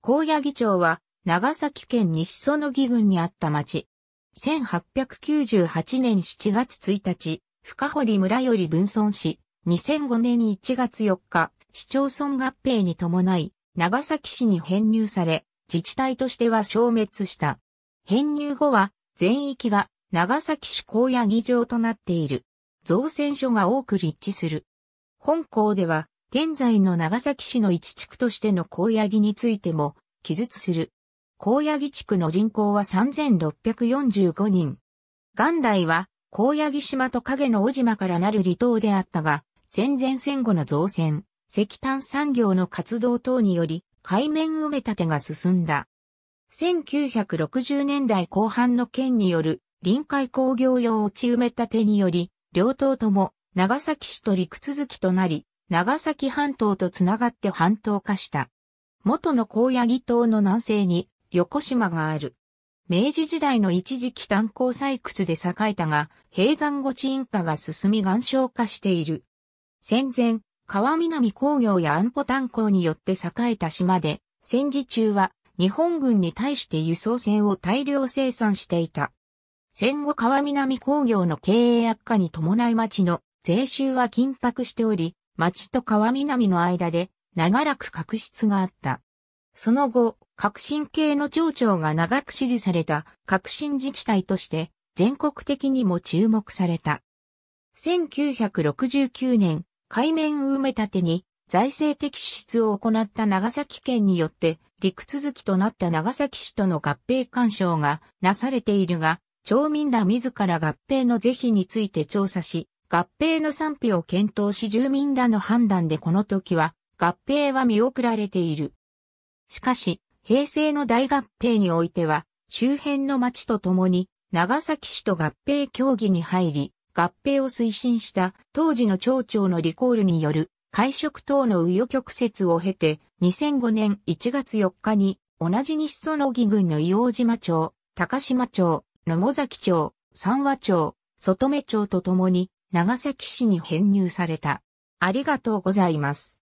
高野議長は、長崎県西園木郡にあった町。1898年7月1日、深堀村より分村し、2005年1月4日、市町村合併に伴い、長崎市に編入され、自治体としては消滅した。編入後は、全域が長崎市高野議町となっている。造船所が多く立地する。本校では、現在の長崎市の一地区としての高野木についても記述する。高野木地区の人口は3645人。元来は高野木島と影の尾島からなる離島であったが、戦前戦後の造船、石炭産業の活動等により海面埋め立てが進んだ。1960年代後半の県による臨海工業用地埋め立てにより、両党とも長崎市と陸続きとなり、長崎半島とつながって半島化した。元の高野木島の南西に横島がある。明治時代の一時期炭鉱採掘で栄えたが、閉山後因化が進み岩礁化している。戦前、川南工業や安保炭鉱によって栄えた島で、戦時中は日本軍に対して輸送船を大量生産していた。戦後川南工業の経営悪化に伴い町の税収は緊迫しており、町と川南の間で長らく確執があった。その後、革新系の町長が長く支持された革新自治体として全国的にも注目された。1969年、海面埋め立てに財政的支出を行った長崎県によって陸続きとなった長崎市との合併干渉がなされているが、町民ら自ら合併の是非について調査し、合併の賛否を検討し住民らの判断でこの時は合併は見送られている。しかし、平成の大合併においては、周辺の町とともに長崎市と合併協議に入り、合併を推進した当時の町長のリコールによる会食等の右与曲折を経て、2005年1月4日に同じ西園木郡の伊王島町、高島町、野茂崎町、三和町、外目町とともに長崎市に編入された。ありがとうございます。